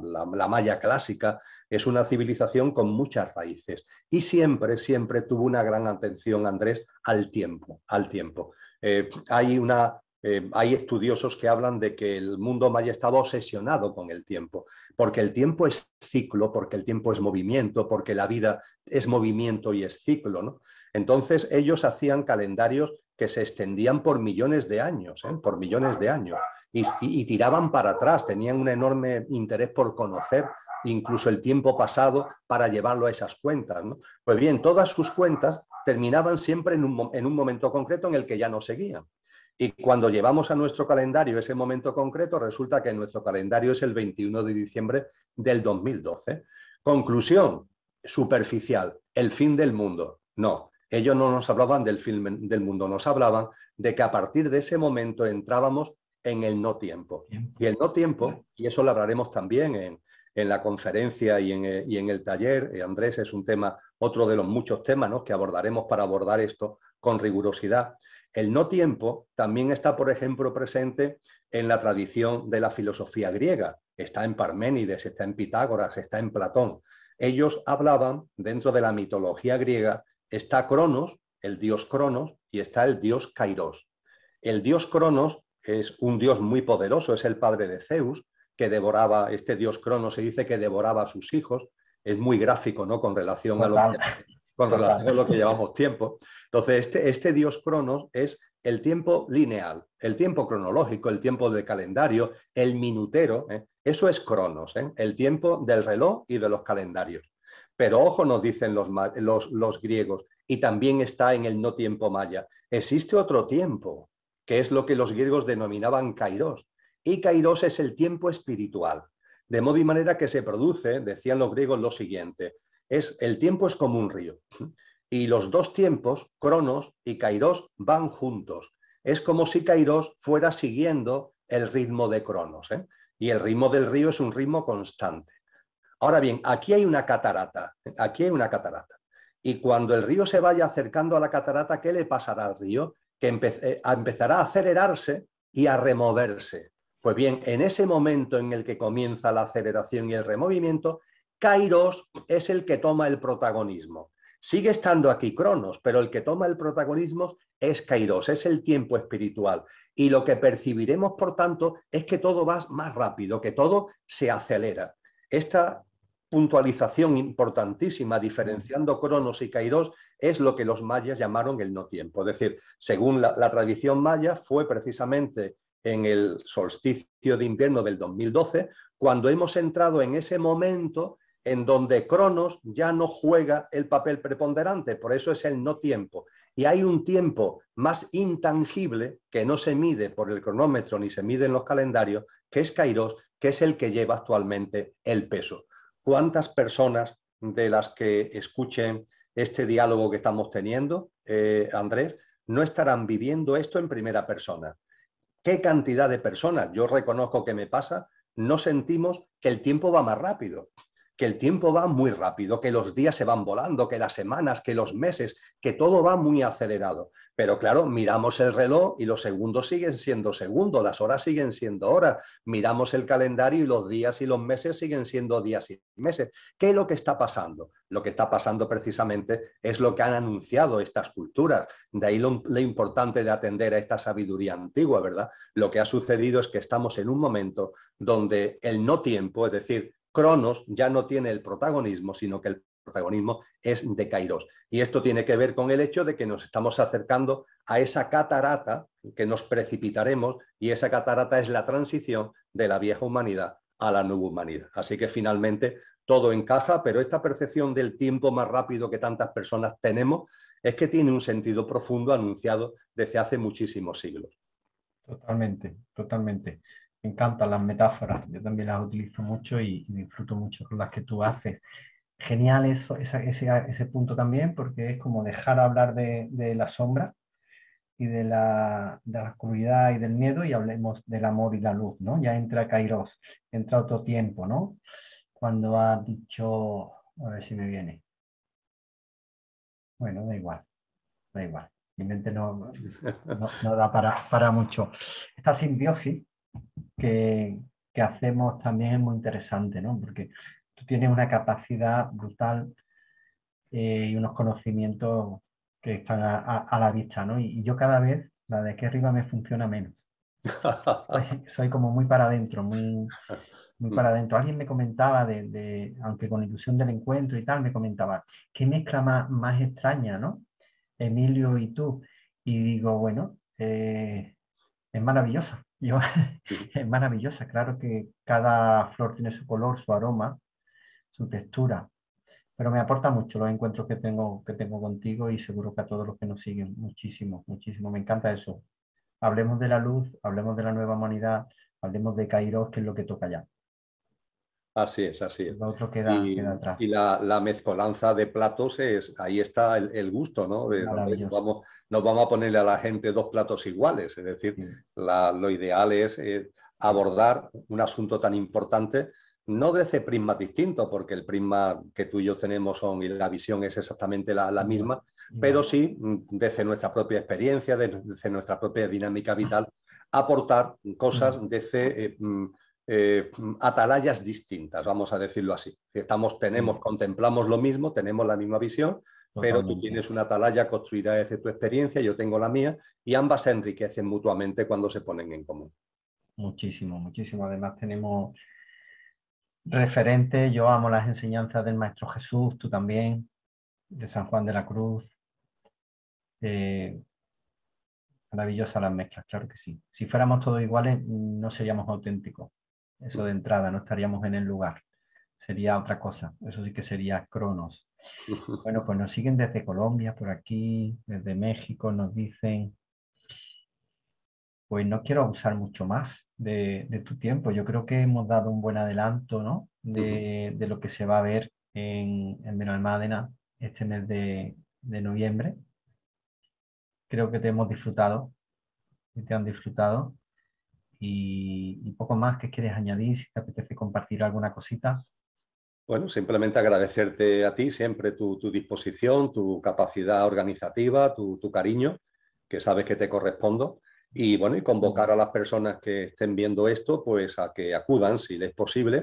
maya clásica, es una civilización con muchas raíces y siempre, siempre tuvo una gran atención, Andrés, al tiempo, al tiempo. Eh, hay, una, eh, hay estudiosos que hablan de que el mundo maya estaba obsesionado con el tiempo, porque el tiempo es ciclo, porque el tiempo es movimiento, porque la vida es movimiento y es ciclo, ¿no? Entonces ellos hacían calendarios que se extendían por millones de años, ¿eh? por millones de años, y, tiraban para atrás, tenían un enorme interés por conocer incluso el tiempo pasado para llevarlo a esas cuentas. Pues bien, todas sus cuentas terminaban siempre en un, en un momento concreto en el que ya no seguían. Y cuando llevamos a nuestro calendario ese momento concreto, resulta que nuestro calendario es el 21 de diciembre del 2012. Conclusión superficial, el fin del mundo. No, ellos no nos hablaban del del mundo, nos hablaban de que a partir de ese momento entrábamos en el no tiempo. Y el no tiempo, y eso lo hablaremos también en, la conferencia y en, eh, el taller, eh, Andrés, es un tema, otro de los muchos temas que abordaremos para abordar esto con rigurosidad. El no tiempo también está, por ejemplo, presente en la tradición de la filosofía griega. Está en Parménides, está en Pitágoras, está en Platón. Ellos hablaban, dentro de la mitología griega, está Cronos, el dios Cronos, y está el dios Kairos. El dios Cronos es un dios muy poderoso, es el padre de Zeus, que devoraba, este dios Cronos se dice que devoraba a sus hijos, es muy gráfico, ¿no? Con relación a lo que, llevamos tiempo. Entonces, este, este dios Cronos es el tiempo lineal, el tiempo cronológico, el tiempo del calendario, el minutero, ¿eh? eso es Cronos, ¿eh? el tiempo del reloj y de los calendarios. Pero ojo, nos dicen los, griegos, y también está en el no tiempo maya. Existe otro tiempo, que es lo que los griegos denominaban kairos, y kairos es el tiempo espiritual. De modo y manera que se produce, decían los griegos lo siguiente, es el tiempo es como un río, y los dos tiempos, cronos y kairos, van juntos. Es como si kairos fuera siguiendo el ritmo de cronos, ¿eh? y el ritmo del río es un ritmo constante. Ahora bien, aquí hay una catarata, aquí hay una catarata. Y cuando el río se vaya acercando a la catarata, ¿qué le pasará al río? Que eh, empezará a acelerarse y a removerse. Pues bien, en ese momento en el que comienza la aceleración y el removimiento, Kairos es el que toma el protagonismo. Sigue estando aquí Cronos, pero el que toma el protagonismo es Kairos, es el tiempo espiritual. Y lo que percibiremos, por tanto, es que todo va más rápido, que todo se acelera. Esta puntualización importantísima, diferenciando Cronos y Kairos, es lo que los mayas llamaron el no tiempo. Es decir, según la, tradición maya, fue precisamente en el solsticio de invierno del 2012, cuando hemos entrado en ese momento en donde Cronos ya no juega el papel preponderante, por eso es el no tiempo. Y hay un tiempo más intangible que no se mide por el cronómetro ni se mide en los calendarios, que es Kairos, que es el que lleva actualmente el peso. ¿Cuántas personas de las que escuchen este diálogo que estamos teniendo, eh, Andrés, no estarán viviendo esto en primera persona? ¿Qué cantidad de personas, yo reconozco que me pasa, no sentimos que el tiempo va más rápido? que el tiempo va muy rápido, que los días se van volando, que las semanas, que los meses, que todo va muy acelerado. Pero claro, miramos el reloj y los segundos siguen siendo segundos, las horas siguen siendo horas, miramos el calendario y los días y los meses siguen siendo días y meses. ¿Qué es lo que está pasando? Lo que está pasando precisamente es lo que han anunciado estas culturas. De ahí lo, importante de atender a esta sabiduría antigua, ¿verdad? Lo que ha sucedido es que estamos en un momento donde el no tiempo, es decir, Cronos ya no tiene el protagonismo, sino que el protagonismo es de Kairos. Y esto tiene que ver con el hecho de que nos estamos acercando a esa catarata que nos precipitaremos y esa catarata es la transición de la vieja humanidad a la nueva humanidad. Así que finalmente todo encaja, pero esta percepción del tiempo más rápido que tantas personas tenemos es que tiene un sentido profundo anunciado desde hace muchísimos siglos. Totalmente, totalmente me encantan las metáforas, yo también las utilizo mucho y, me disfruto mucho con las que tú haces. Genial eso, ese, punto también, porque es como dejar hablar de, de la sombra y de la, de la, oscuridad y del miedo y hablemos del amor y la luz, ¿no? Ya entra Kairos, entra otro tiempo, ¿no? Cuando ha dicho, a ver si me viene. Bueno, da igual, da igual. Mi mente no, no, no da para, para mucho. Esta simbiosis que, hacemos también es muy interesante, ¿no? Porque tú tienes una capacidad brutal eh, y unos conocimientos que están a, la vista, ¿no? Y, yo cada vez, la de aquí arriba me funciona menos. soy, como muy para adentro, muy, muy para mm. adentro. Alguien me comentaba, de, aunque con ilusión del encuentro y tal, me comentaba, qué mezcla más, más extraña, ¿no? Emilio y tú. Y digo, bueno, eh, es maravillosa. es maravillosa, claro que cada flor tiene su color, su aroma, su textura, pero me aporta mucho los encuentros que tengo, que tengo contigo y seguro que a todos los que nos siguen, muchísimo, muchísimo, me encanta eso. Hablemos de la luz, hablemos de la nueva humanidad, hablemos de Kairos, que es lo que toca ya. Así es, así es. otro queda, y, la, mezcolanza de platos es, ahí está el, gusto, ¿no? Nos vamos, nos vamos a ponerle a la gente dos platos iguales, es decir, lo ideal es eh, abordar un asunto tan importante no desde prismas distintos, porque el prisma que tú y yo tenemos son, y la visión es exactamente la, misma, pero sí mm, desde nuestra propia experiencia, desde nuestra propia dinámica vital, aportar cosas desde mm. Eh, mm, atalayas distintas, vamos a decirlo así. Estamos, tenemos, mm. contemplamos lo mismo, tenemos la misma visión, pero tú tienes una atalaya construida desde tu experiencia, yo tengo la mía, y ambas se enriquecen mutuamente cuando se ponen en común. Muchísimo, muchísimo. Además tenemos referentes, yo amo las enseñanzas del Maestro Jesús, tú también, de San Juan de la Cruz. Eh, maravillosa las mezclas, claro que sí. Si fuéramos todos iguales, no seríamos auténticos. Eso de entrada, no estaríamos en el lugar. Sería otra cosa. Eso sí que sería Cronos. Bueno, pues nos siguen desde Colombia, por aquí, desde México, nos dicen. Pues no quiero abusar mucho más de, tu tiempo. Yo creo que hemos dado un buen adelanto, De, lo que se va a ver en, en Benalmádena este mes de, de noviembre. Creo que te hemos disfrutado y te han disfrutado y, poco más que quieres añadir, si te apetece compartir alguna cosita. Bueno, simplemente agradecerte a ti siempre tu, disposición, tu capacidad organizativa, tu, cariño, que sabes que te correspondo. Y bueno, y convocar a las personas que estén viendo esto, pues a que acudan, si les es posible,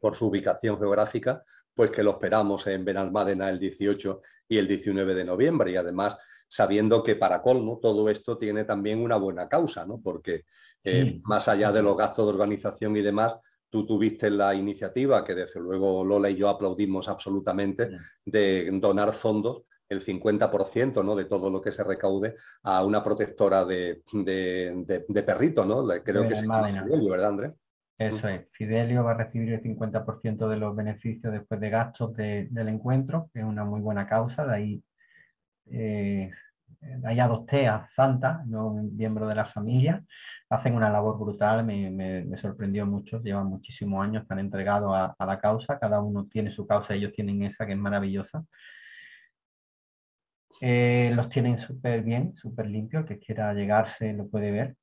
por su ubicación geográfica, pues que lo esperamos en Benalmádena el 18 y el 19 de noviembre. Y además sabiendo que para colmo todo esto tiene también una buena causa, ¿no? porque eh, más allá de los gastos de organización y demás, tú tuviste la iniciativa, que desde luego Lola y yo aplaudimos absolutamente, de donar fondos, el 50% ¿no? de todo lo que se recaude, a una protectora de, perrito, ¿no? Creo que es Fidelio, ¿verdad, Andrés? Eso mm. es, Fidelio va a recibir el 50% de los beneficios después de gastos del encuentro, que es una muy buena causa, de ahí hay eh, allá dos teas ¿no? miembro de la familia, hacen una labor brutal, me, sorprendió mucho, llevan muchísimos años, están entregados a, la causa, cada uno tiene su causa, ellos tienen esa que es maravillosa. Eh, los tienen súper bien, súper limpios, el que quiera llegarse lo puede ver,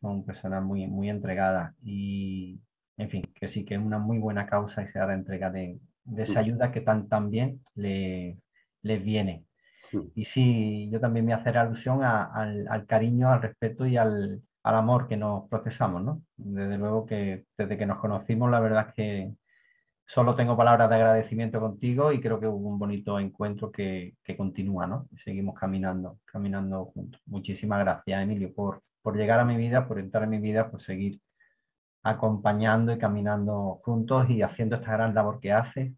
son personas muy, muy entregadas y, en fin, que sí que es una muy buena causa y se da entrega de, esa mm. ayuda que tan, tan bien les, les viene. Hmm. Y sí, yo también me a hacer alusión al, cariño, al respeto y al, amor que nos procesamos, ¿no? Desde luego que desde que nos conocimos, la verdad es que solo tengo palabras de agradecimiento contigo y creo que hubo un bonito encuentro que, continúa, ¿no? Seguimos caminando, caminando juntos. Muchísimas gracias, Emilio, por, por llegar a mi vida, por entrar en mi vida, por seguir acompañando y caminando juntos y haciendo esta gran labor que hace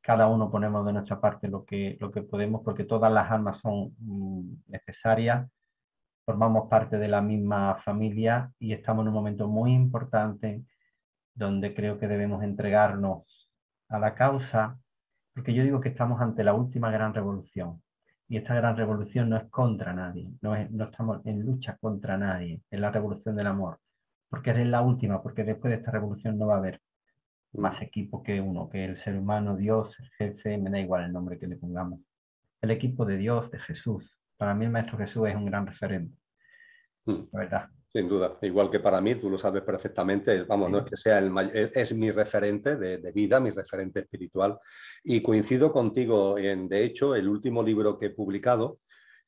cada uno ponemos de nuestra parte lo que, lo que podemos, porque todas las almas son mm, necesarias, formamos parte de la misma familia y estamos en un momento muy importante donde creo que debemos entregarnos a la causa, porque yo digo que estamos ante la última gran revolución. Y esta gran revolución no es contra nadie, no, no estamos en lucha contra nadie, es la revolución del amor, porque es la última, porque después de esta revolución no va a haber más equipo que uno, que el ser humano, Dios, el jefe, me da igual el nombre que le pongamos. El equipo de Dios, de Jesús. Para mí el Maestro Jesús es un gran referente. Mm. La verdad. Sin duda, igual que para mí, tú lo sabes perfectamente, vamos, no es que sea el e, es mi referente de, de, vida, mi referente espiritual. Y coincido contigo, en, de hecho, el último libro que he publicado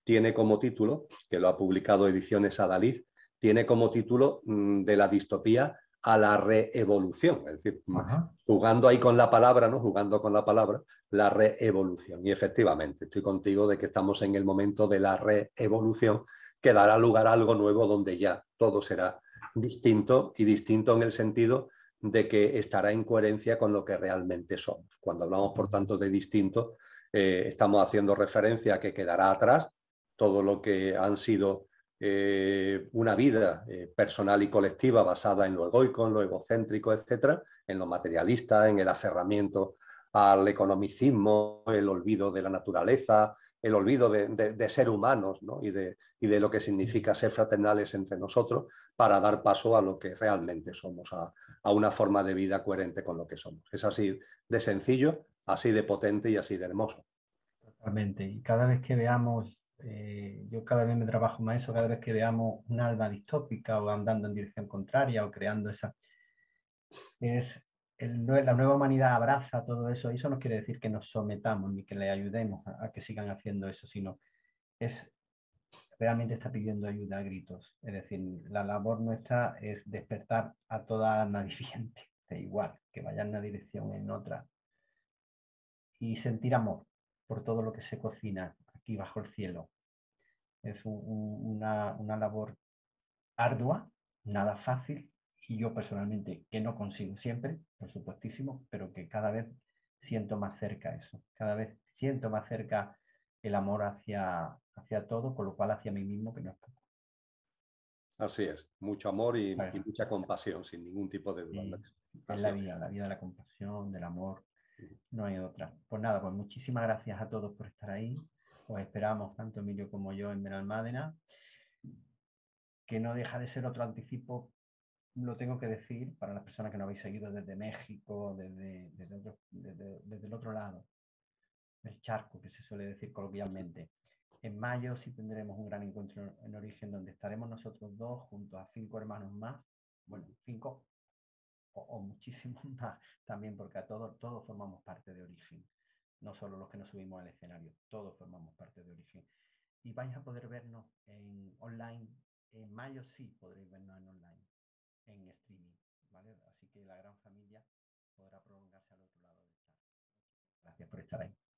tiene como título, que lo ha publicado Ediciones Adalid, tiene como título mm, de la distopía a la reevolución, es decir, mm, jugando ahí con la palabra, ¿no? Jugando con la palabra, la reevolución. Y efectivamente, estoy contigo de que estamos en el momento de la reevolución que dará lugar a algo nuevo donde ya todo será distinto y distinto en el sentido de que estará en coherencia con lo que realmente somos. Cuando hablamos, por tanto, de distinto, eh, estamos haciendo referencia a que quedará atrás todo lo que han sido eh, una vida eh, personal y colectiva basada en lo egoico, en lo egocéntrico, etcétera, en lo materialista, en el aferramiento al economicismo, el olvido de la naturaleza, el olvido de, ser humanos y, de, lo que significa ser fraternales entre nosotros para dar paso a lo que realmente somos, a, una forma de vida coherente con lo que somos. Es así de sencillo, así de potente y así de hermoso. Y cada vez que veamos eh, yo cada vez me trabajo más eso, cada vez que veamos un alma distópica o andando en dirección contraria o creando esa... Es la nueva humanidad abraza todo eso y eso no quiere decir que nos sometamos ni que le ayudemos a, que sigan haciendo eso, sino es realmente está pidiendo ayuda a gritos. Es decir, la labor nuestra es despertar a toda alma viviente, de igual, que vaya en una dirección en otra. Y sentir amor por todo lo que se cocina aquí bajo el cielo, es una, labor ardua, nada fácil, y yo personalmente, que no consigo siempre, por supuestísimo, pero que cada vez siento más cerca eso, cada vez siento más cerca el amor hacia, hacia todo, con lo cual hacia mí mismo, que no es poco. Así es, mucho amor y, y mucha compasión, sin ningún tipo de duda. Es la vida, la vida de la compasión, del amor, no hay otra. Pues nada, pues muchísimas gracias a todos por estar ahí os esperamos, tanto Emilio como yo, en Benalmádena, que no deja de ser otro anticipo, lo tengo que decir, para las personas que nos habéis seguido desde México, desde, desde, desde, el otro lado, el charco, que se suele decir coloquialmente. En mayo sí tendremos un gran encuentro en origen donde estaremos nosotros dos junto a cinco hermanos más, bueno, cinco o, muchísimos más también, porque a todos, todos formamos parte de origen no solo los que nos subimos al escenario, todos formamos parte de Origen. Y vais a poder vernos en online, en mayo sí podréis vernos en online, en streaming, ¿vale? Así que la gran familia podrá prolongarse al otro lado del chat. Gracias por estar ahí.